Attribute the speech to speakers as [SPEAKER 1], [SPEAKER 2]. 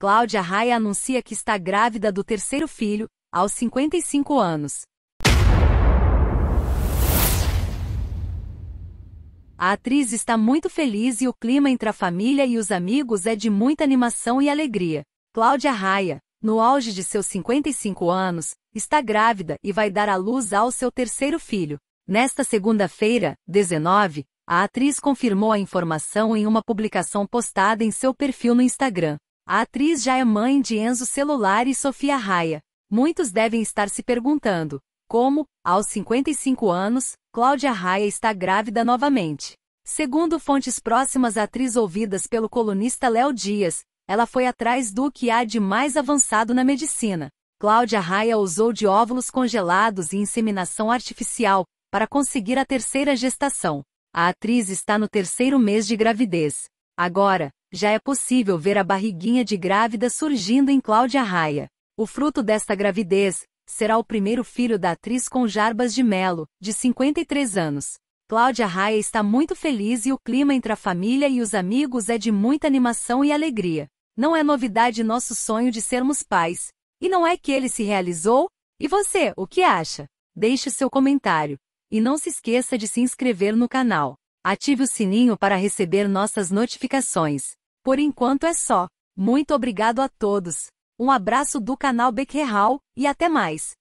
[SPEAKER 1] Cláudia Raia anuncia que está grávida do terceiro filho, aos 55 anos. A atriz está muito feliz e o clima entre a família e os amigos é de muita animação e alegria. Cláudia Raia, no auge de seus 55 anos, está grávida e vai dar à luz ao seu terceiro filho. Nesta segunda-feira, 19, a atriz confirmou a informação em uma publicação postada em seu perfil no Instagram. A atriz já é mãe de Enzo Celular e Sofia Raia. Muitos devem estar se perguntando como, aos 55 anos, Cláudia Raia está grávida novamente. Segundo fontes próximas à atriz ouvidas pelo colunista Léo Dias, ela foi atrás do que há de mais avançado na medicina. Cláudia Raia usou de óvulos congelados e inseminação artificial para conseguir a terceira gestação. A atriz está no terceiro mês de gravidez. Agora, já é possível ver a barriguinha de grávida surgindo em Cláudia Raia. O fruto desta gravidez será o primeiro filho da atriz com Jarbas de Melo, de 53 anos. Cláudia Raia está muito feliz e o clima entre a família e os amigos é de muita animação e alegria. Não é novidade nosso sonho de sermos pais. E não é que ele se realizou? E você, o que acha? Deixe seu comentário. E não se esqueça de se inscrever no canal. Ative o sininho para receber nossas notificações. Por enquanto é só. Muito obrigado a todos. Um abraço do canal Bequerral e até mais.